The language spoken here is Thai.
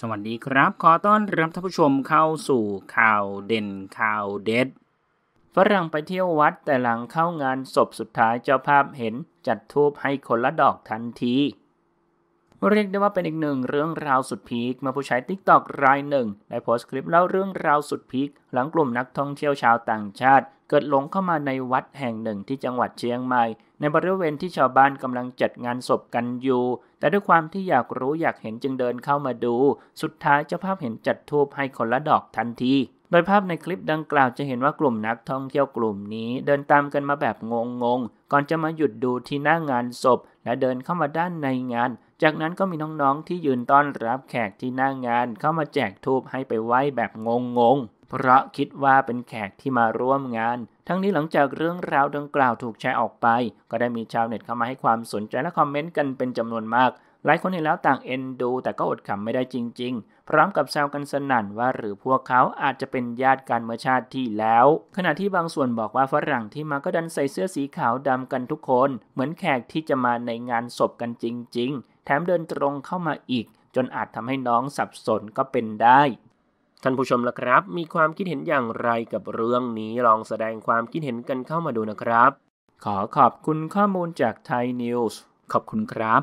สวัสดีครับ ขอต้อนรับท่านผู้ชมเข้าสู่ข่าวเด่นข่าวเด็ด ฝรั่งไปเที่ยววัดแต่หลังเข้างานศพสุดท้ายเจ้าภาพเห็น จัดทูบให้คนละดอกทันทีเรียกได้ว่าเป็นอีกหนึ่งเรื่องราวสุดพีคมาผู้ใช้ TikTok รายหนึ่งได้โพสต์คลิปเล่าเรื่องราวสุดพีคหลังกลุ่มนักท่องเที่ยวชาวต่างชาติ เกิดหลงเข้ามาในวัดแห่งหนึ่งที่จังหวัดเชียงใหม่ ในบริเวณที่ชาวบ้านกำลังจัดงานศพกันอยู่ แต่ด้วยความที่อยากรู้อยากเห็นจึงเดินเข้ามาดู สุดท้ายเจ้าภาพเห็นจัดทูบให้คนละดอกทันทีโดยภาพในคลิปดังกล่าวจะเห็นว่ากลุ่มนักท่องเที่ยวกลุ่มนี้ เดินตามกันมาแบบงงๆก่อนจะมาหยุดดูที่หน้างานศพและเดินเข้ามาด้านในงาน จากนั้นก็มีน้องๆที่ยืนต้อนรับแขกที่หน้างานเข้ามาแจกทูบให้ไปไหว้แบบงงๆ เพราะคิดว่าเป็นแขกที่มาร่วมงาน ทั้งนี้หลังจากเรื่องราวดังกล่าวถูกแชร์ออกไป ก็ได้มีชาวเน็ตเข้ามาให้ความสนใจและคอมเมนต์กันเป็นจำนวนมากหลายคนเห็นแล้วต่างเอ็นดู แต่ก็อดขำไม่ได้จริง ๆ พร้อมกับแซวกันสนั่นว่า หรือพวกเขาอาจจะเป็นญาติกันเมื่อชาติที่แล้ว ขณะที่บางส่วนบอกว่าฝรั่งที่มาก็ดันใส่เสื้อสีขาวดำกันทุกคน เหมือนแขกที่จะมาในงานศพกันจริง ๆ แถมเดินตรงเข้ามาอีก จนอาจทำให้น้องสับสนก็เป็นได้ท่านผู้ชมล่ะครับ มีความคิดเห็นอย่างไรกับเรื่องนี้ลองแสดงความคิดเห็นกันเข้ามาดูนะครับขอขอบคุณข้อมูลจากไทยนิวส์ขอบคุณครับ